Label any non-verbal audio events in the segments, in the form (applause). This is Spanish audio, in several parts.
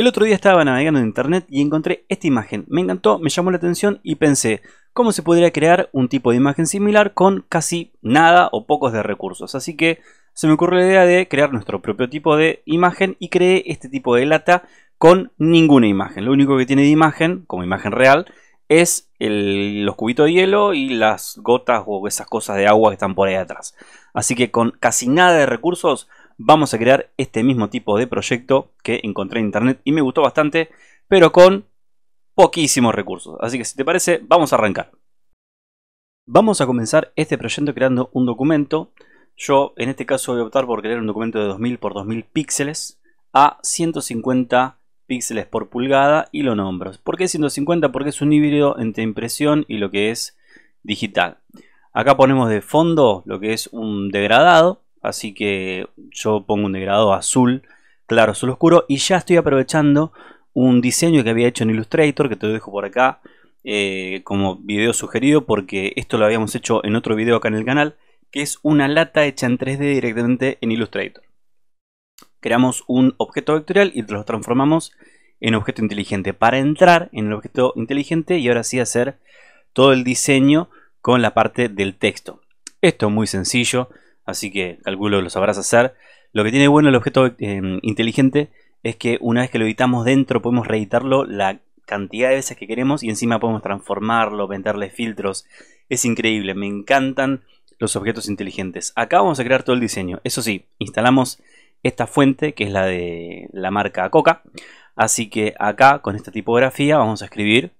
El otro día estaba navegando en internet y encontré esta imagen. Me encantó, me llamó la atención y pensé, ¿cómo se podría crear un tipo de imagen similar con casi nada o pocos de recursos? Así que se me ocurrió la idea de crear nuestro propio tipo de imagen y creé este tipo de lata con ninguna imagen. Lo único que tiene de imagen, como imagen real, es el, los cubitos de hielo y las gotas o esas cosas de agua que están por ahí atrás. Así que con casi nada de recursos vamos a crear este mismo tipo de proyecto que encontré en internet y me gustó bastante, pero con poquísimos recursos. Así que si te parece, vamos a arrancar. Vamos a comenzar este proyecto creando un documento. Yo en este caso voy a optar por crear un documento de 2000 por 2000 píxeles a 150 píxeles por pulgada y lo nombro. ¿Por qué 150? Porque es un híbrido entre impresión y lo que es digital. Acá ponemos de fondo lo que es un degradado así que yo pongo un degradado azul, claro, azul oscuro, y ya estoy aprovechando un diseño que había hecho en Illustrator, que te dejo por acá eh, como video sugerido, porque esto lo habíamos hecho en otro video acá en el canal, que es una lata hecha en 3D directamente en Illustrator. Creamos un objeto vectorial y lo transformamos en objeto inteligente, para entrar en el objeto inteligente y ahora sí hacer todo el diseño con la parte del texto. Esto es muy sencillo, así que calculo lo sabrás hacer. Lo que tiene bueno el objeto em, inteligente es que una vez que lo editamos dentro podemos reeditarlo la cantidad de veces que queremos y encima podemos transformarlo, venderle filtros. Es increíble, me encantan los objetos inteligentes. Acá vamos a crear todo el diseño. Eso sí, instalamos esta fuente que es la de la marca Coca. Así que acá con esta tipografía vamos a escribir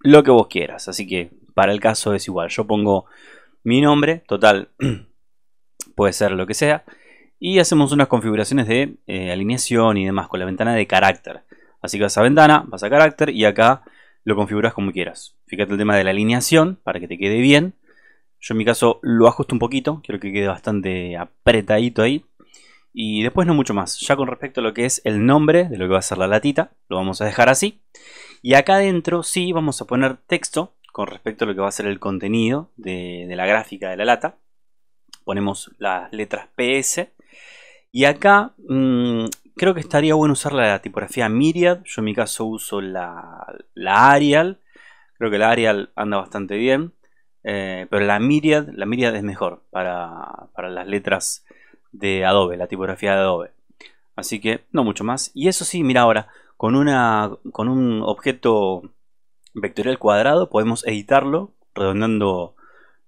lo que vos quieras. Así que para el caso es igual. Yo pongo mi nombre, total, (clears throat) puede ser lo que sea, y hacemos unas configuraciones de eh, alineación y demás con la ventana de carácter. Así que vas a ventana, vas a carácter y acá lo configuras como quieras. Fíjate el tema de la alineación para que te quede bien. Yo en mi caso lo ajusto un poquito, quiero que quede bastante apretadito ahí. Y después no mucho más. Ya con respecto a lo que es el nombre de lo que va a ser la latita, lo vamos a dejar así. Y acá adentro sí vamos a poner texto con respecto a lo que va a ser el contenido de la gráfica de la lata ponemos las letras PS. Y acá mm, creo que estaría bueno usar la tipografía Myriad. Yo en mi caso uso la, la Arial. Creo que la Arial anda bastante bien. Eh, pero la Myriad, la Myriad es mejor para, las letras de Adobe, la tipografía de Adobe. Así que no mucho más. Y eso sí, mira ahora, con, una, con un objeto vectorial cuadrado podemos editarlo redondeando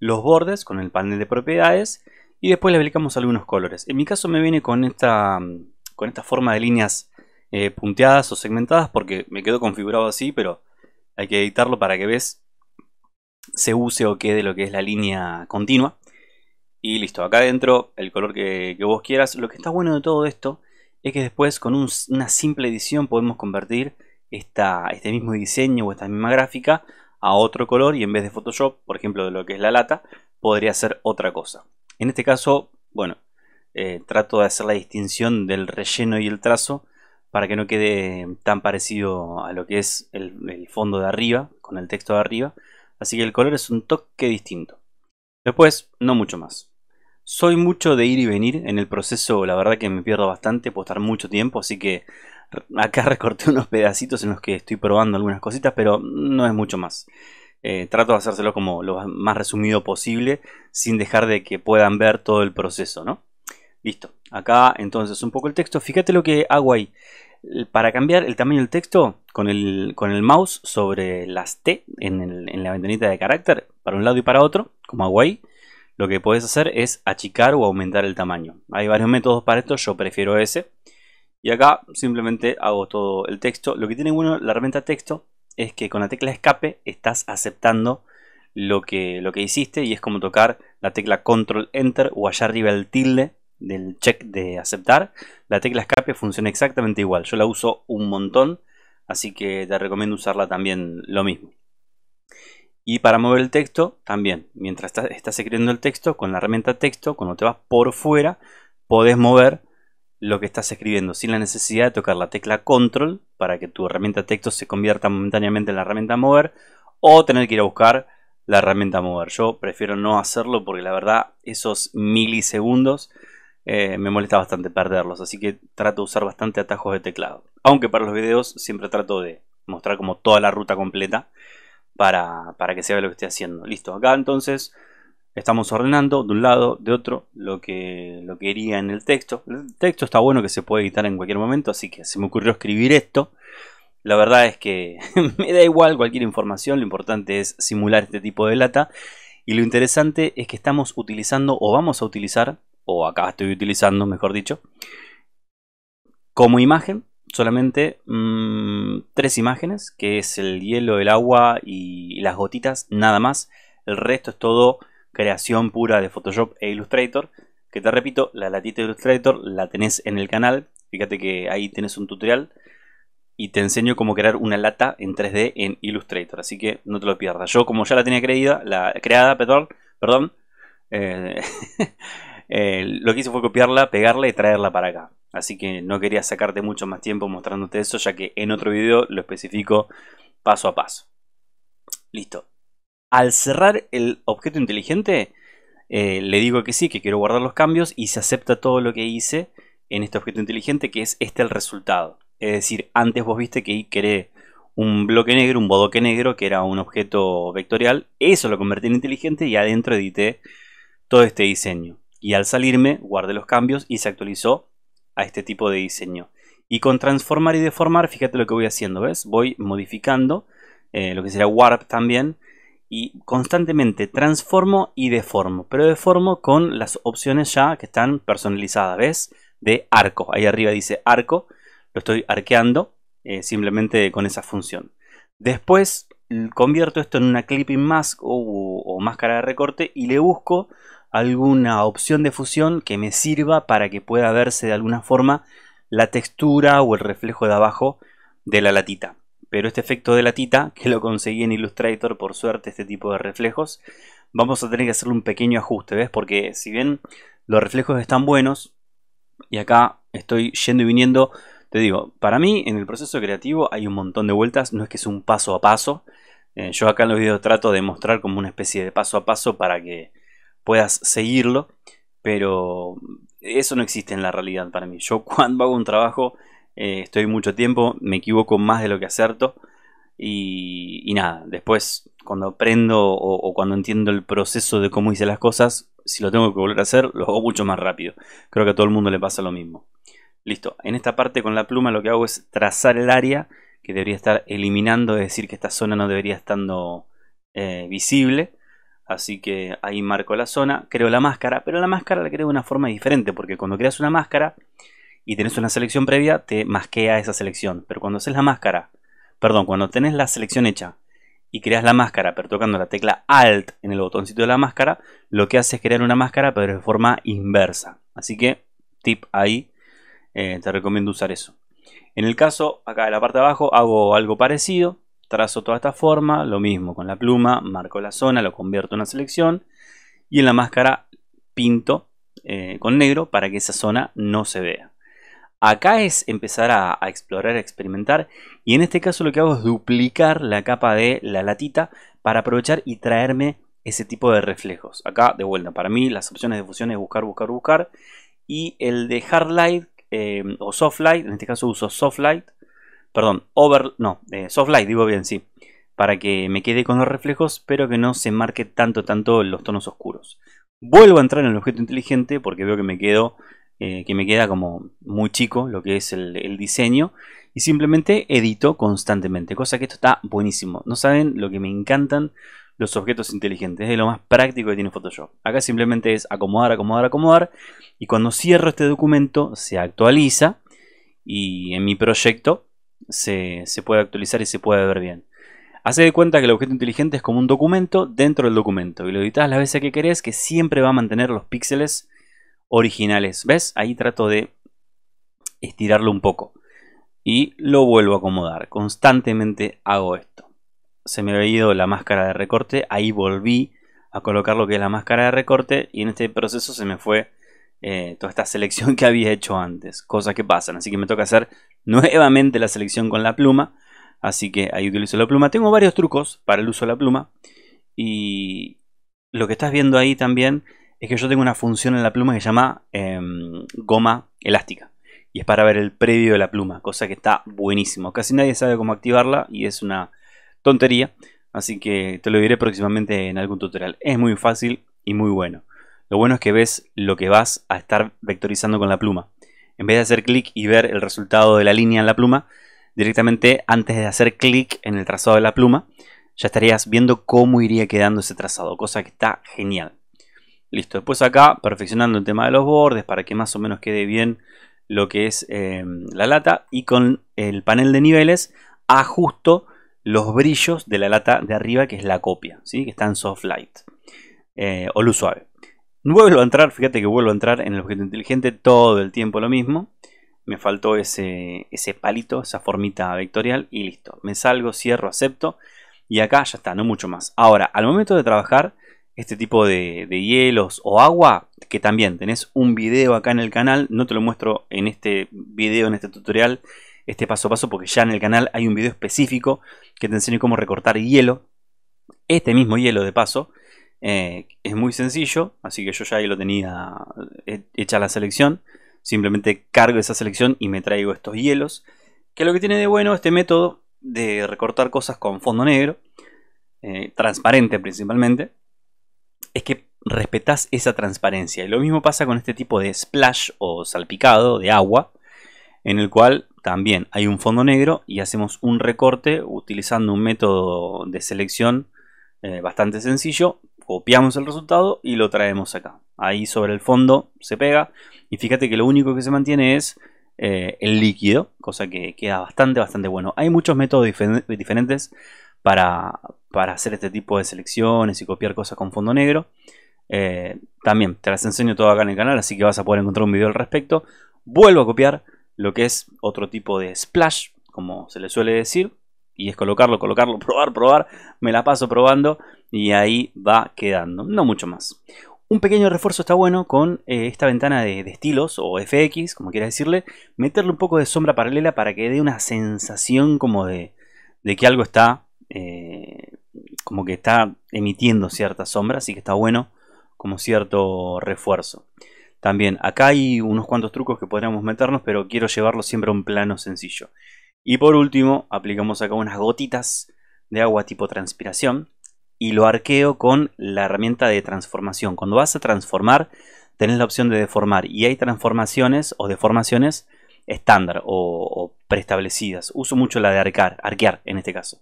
los bordes con el panel de propiedades y después le aplicamos algunos colores. En mi caso me viene con esta, mm, con esta forma de líneas eh, punteadas o segmentadas porque me quedó configurado así, pero hay que editarlo para que ves se use o quede lo que es la línea continua. Y listo, acá adentro el color que, vos quieras. Lo que está bueno de todo esto es que después con una simple edición podemos convertir este mismo diseño o esta misma gráfica a otro color y en vez de Photoshop, por ejemplo, de lo que es la lata, podría hacer otra cosa. En este caso, bueno, eh, trato de hacer la distinción del relleno y el trazo para que no quede tan parecido a lo que es el, el fondo de arriba, con el texto de arriba. Así que el color es un toque distinto. Después, no mucho más. Soy mucho de ir y venir en el proceso, la verdad que me pierdo bastante, puedo estar mucho tiempo, así que Acá (laughs) recorté unos pedacitos en los que estoy probando algunas cositas, pero no es mucho más. Eh, trato de hacérselo como lo más resumido posible, sin dejar de que puedan ver todo el proceso, ¿no? Listo. Acá entonces un poco el texto. Fíjate lo que hago ahí. Para cambiar el tamaño del texto, con el, con el mouse sobre las T en, la ventanita de carácter, para un lado y para otro, como hago ahí, lo que puedes hacer es achicar o aumentar el tamaño. Hay varios métodos para esto, yo prefiero ese. Y acá simplemente hago todo el texto. Lo que tiene bueno la herramienta texto es que con la tecla escape estás aceptando lo que, lo que hiciste y es como tocar la tecla control enter o allá arriba el tilde del check de aceptar. La tecla escape funciona exactamente igual. Yo la uso un montón, así que te recomiendo usarla también lo mismo. Y para mover el texto, también, mientras estás, estás escribiendo el texto, con la herramienta texto, cuando te vas por fuera, podés mover lo que estás escribiendo, sin la necesidad de tocar la tecla control para que tu herramienta texto se convierta momentáneamente en la herramienta mover o tener que ir a buscar la herramienta mover. Yo prefiero no hacerlo porque la verdad esos milisegundos eh, me molesta bastante perderlos, así que trato de usar bastante atajos de teclado. Aunque para los videos siempre trato de mostrar como toda la ruta completa para, para que se vea lo que estoy haciendo. Listo, acá entonces Estamos ordenando de un lado, de otro, lo que, lo que en el texto. El texto está bueno que se puede editar en cualquier momento, así que se me ocurrió escribir esto. La verdad es que (laughs) me da igual cualquier información, lo importante es simular este tipo de lata. Y lo interesante es que estamos utilizando o vamos a utilizar, o acá estoy utilizando, mejor dicho, como imagen solamente mm, tres imágenes, que es el hielo, el agua y las gotitas, nada más. El resto es todo creación pura de Photoshop e Illustrator. Que te repito, la latita de Illustrator la tenés en el canal. Fíjate que ahí tenés un tutorial y te enseño cómo crear una lata en 3D en Illustrator. Así que no te lo pierdas. Yo como ya la tenía creída, la, creada, perdón, perdón eh, (laughs) eh, lo que hice fue copiarla, pegarla y traerla para acá. Así que no quería sacarte mucho más tiempo mostrándote eso, ya que en otro video lo especifico paso a paso. Listo. Al cerrar el objeto inteligente, eh, le digo que sí, que quiero guardar los cambios y se acepta todo lo que hice en este objeto inteligente, que es este el resultado. Es decir, antes vos viste que creé un bloque negro, un bodoque negro, que era un objeto vectorial. Eso lo convertí en inteligente y adentro edité todo este diseño. Y al salirme, guardé los cambios y se actualizó a este tipo de diseño. Y con transformar y deformar, fíjate lo que voy haciendo, ¿ves? Voy modificando eh, lo que sería warp también y constantemente transformo y deformo, pero deformo con las opciones ya que están personalizadas, ¿ves? De arco, ahí arriba dice arco, lo estoy arqueando eh, simplemente con esa función. Después convierto esto en una clipping mask o máscara de recorte y le busco alguna opción de fusión que me sirva para que pueda verse de alguna forma la textura o el reflejo de abajo de la latita pero este efecto de la tita, que lo conseguí en Illustrator, por suerte, este tipo de reflejos, vamos a tener que hacerle un pequeño ajuste, ¿ves? Porque si bien los reflejos están buenos, y acá estoy yendo y viniendo, te digo, para mí en el proceso creativo hay un montón de vueltas, no es que es un paso a paso, eh, yo acá en los videos trato de mostrar como una especie de paso a paso para que puedas seguirlo, pero eso no existe en la realidad para mí. Yo (laughs) cuando hago un trabajo eh, estoy mucho tiempo, me equivoco más de lo que acerto y, y nada, después cuando aprendo o, cuando entiendo el proceso de cómo hice las cosas, si lo tengo que volver a hacer, lo hago mucho más rápido. Creo que a todo el mundo le pasa lo mismo. Listo, en esta parte con la pluma lo que hago es trazar el área que debería estar eliminando, es decir, que esta zona no debería estar eh, visible. Así que ahí marco la zona, creo la máscara, pero la máscara la creo de una forma diferente, porque cuando creas una máscara, y tenés una selección previa, te masquea esa selección. Pero cuando haces la máscara, perdón, cuando tenés la selección hecha y creas la máscara, pero tocando la tecla Alt en el botoncito de la máscara, lo que hace es crear una máscara, pero de forma inversa. Así que, tip ahí, eh, te recomiendo usar eso. En el caso, acá de la parte de abajo, hago algo parecido. Trazo toda esta forma, lo mismo con la pluma, marco la zona, lo convierto en una selección. Y en la máscara pinto eh, con negro para que esa zona no se vea. Acá es empezar a, explorar, a experimentar. Y en este caso lo que hago es duplicar la capa de la latita para aprovechar y traerme ese tipo de reflejos. Acá, de vuelta, para mí las opciones de fusión es buscar, buscar, buscar. Y el de Hard Light eh, o Soft Light, en este caso uso Soft Light. Perdón, over, no, eh, Soft Light, digo bien, sí. Para que me quede con los reflejos, pero que no se marque tanto, tanto los tonos oscuros. Vuelvo a entrar en el objeto inteligente porque veo que me quedo eh, que me queda como muy chico lo que es el, diseño y simplemente edito constantemente, cosa que esto está buenísimo. No saben lo que me encantan los objetos inteligentes, es lo más práctico que tiene Photoshop. Acá simplemente es acomodar, acomodar, acomodar y cuando cierro este documento se actualiza y en mi proyecto se, puede actualizar y se puede ver bien. Hace de cuenta que el objeto inteligente es como un documento dentro del documento y lo editas las veces que querés que siempre va a mantener los píxeles originales. ¿Ves? Ahí trato de estirarlo un poco. Y lo vuelvo a acomodar. Constantemente hago esto. Se me ha ido la máscara de recorte. Ahí volví a colocar lo que es la máscara de recorte. Y en este proceso se me fue eh, toda esta selección que había hecho antes. Cosas que pasan. Así que me toca hacer nuevamente la selección con la pluma. Así que ahí utilizo la pluma. Tengo varios trucos para el uso de la pluma. Y lo que estás viendo ahí también es que yo tengo una función en la pluma que se llama em, goma elástica. Y es para ver el previo de la pluma, cosa que está buenísimo. Casi nadie sabe cómo activarla y es una tontería. Así que te lo diré próximamente en algún tutorial. Es muy fácil y muy bueno. Lo bueno es que ves lo que vas a estar vectorizando con la pluma. En vez de hacer clic y ver el resultado de la línea en la pluma, directamente antes de hacer clic en el trazado de la pluma, ya estarías viendo cómo iría quedando ese trazado, cosa que está genial. Listo, después acá perfeccionando el tema de los bordes para que más o menos quede bien lo que es eh, la lata y con el panel de niveles ajusto los brillos de la lata de arriba que es la copia, ¿sí? que está en soft light eh, o luz suave. Vuelvo a entrar, fíjate que vuelvo a entrar en el objeto inteligente todo el tiempo lo mismo. Me faltó ese, ese palito, esa formita vectorial y listo. Me salgo, cierro, acepto y acá ya está, no mucho más. Ahora, al momento de trabajar este tipo de, hielos o agua, que también tenés un video acá en el canal, no te lo muestro en este video, en este tutorial, este paso a paso, porque ya en el canal hay un video específico que te enseño cómo recortar hielo, este mismo hielo de paso, eh, es muy sencillo, así que yo ya ahí lo tenía eh, hecha la selección, simplemente cargo esa selección y me traigo estos hielos, que lo que tiene de bueno este método de recortar cosas con fondo negro, eh, transparente principalmente, es que respetas esa transparencia. Y lo mismo pasa con este tipo de splash o salpicado de agua, en el cual también hay un fondo negro y hacemos un recorte utilizando un método de selección eh, bastante sencillo. Copiamos el resultado y lo traemos acá. Ahí sobre el fondo se pega y fíjate que lo único que se mantiene es eh, el líquido, cosa que queda bastante, bastante bueno. Hay muchos métodos diferentes para, hacer este tipo de selecciones y copiar cosas con fondo negro. Eh, también te las enseño todo acá en el canal, así que vas a poder encontrar un video al respecto. Vuelvo a copiar lo que es otro tipo de splash, como se le suele decir, y es colocarlo, colocarlo, (laughs) probar, probar, me la paso probando y ahí va quedando, no mucho más. Un pequeño refuerzo está bueno con eh, esta ventana de, estilos o FX, como quieras decirle, meterle un poco de sombra paralela para que dé una sensación como de, de que algo está eh, como que está emitiendo cierta sombra, así que está bueno como cierto refuerzo. También acá hay unos cuantos trucos que podríamos meternos, pero quiero llevarlo siempre a un plano sencillo. Y por último, aplicamos acá unas gotitas de agua tipo transpiración y lo arqueo con la herramienta de transformación. Cuando vas a transformar, tenés la opción de deformar y hay transformaciones o deformaciones estándar o, o preestablecidas. Uso mucho la de arcar, arquear en este caso.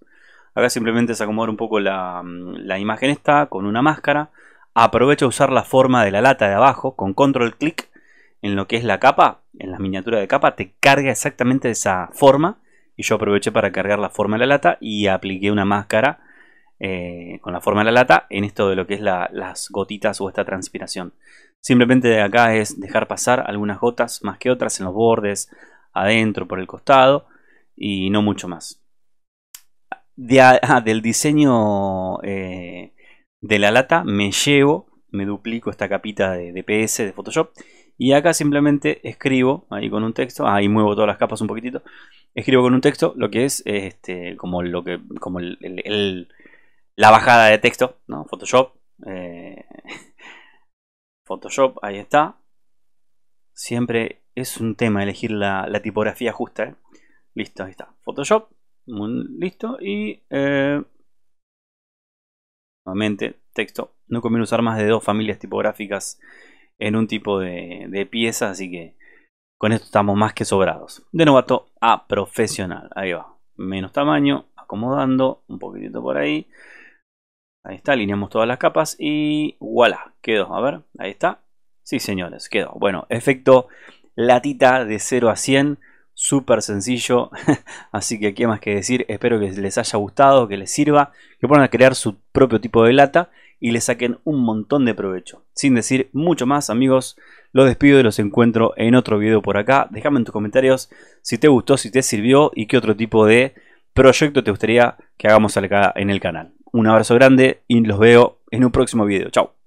Acá simplemente es acomodar un poco mm, la, imagen esta con una máscara. Aprovecho a usar la forma de la lata de abajo con control clic en lo que es la capa, en la miniatura de capa, te carga exactamente esa forma. Y yo aproveché para cargar la forma de la lata y apliqué una máscara eh, con la forma de la lata en esto de lo que es las gotitas o esta transpiración. Simplemente de acá es dejar pasar algunas gotas más que otras en los bordes, adentro, por el costado y no mucho más. (laughs) Ah, del diseño eh, de la lata me llevo, me duplico esta capita de PS, de Photoshop y acá simplemente escribo ahí con un texto, ah, ahí muevo todas las capas un poquitito, escribo con un texto lo que es este, como, lo que, como la bajada de texto, ¿no? Photoshop, eh, (laughs) Photoshop, ahí está. Siempre es un tema elegir la, tipografía justa, ¿eh? Listo, ahí está. Photoshop. Listo. Y eh, nuevamente, texto. No conviene usar más de dos familias tipográficas en un tipo de, de pieza, así que con esto estamos más que sobrados. De novato a profesional. Ahí va. Menos tamaño, acomodando un poquitito por ahí. Ahí está, alineamos todas las capas y voilà, quedó. A ver, ahí está. Sí, señores, quedó. Bueno, efecto latita de 0 a 100 súper sencillo, (laughs) así que aquí más que decir, espero que les haya gustado, que les sirva, que puedan crear su propio tipo de lata y le saquen un montón de provecho. Sin decir mucho más amigos, los despido y los encuentro en otro video por acá. Déjame en tus comentarios si te gustó, si te sirvió y qué otro tipo de proyecto te gustaría que hagamos acá en el canal. Un abrazo grande y los veo en un próximo video. Chao.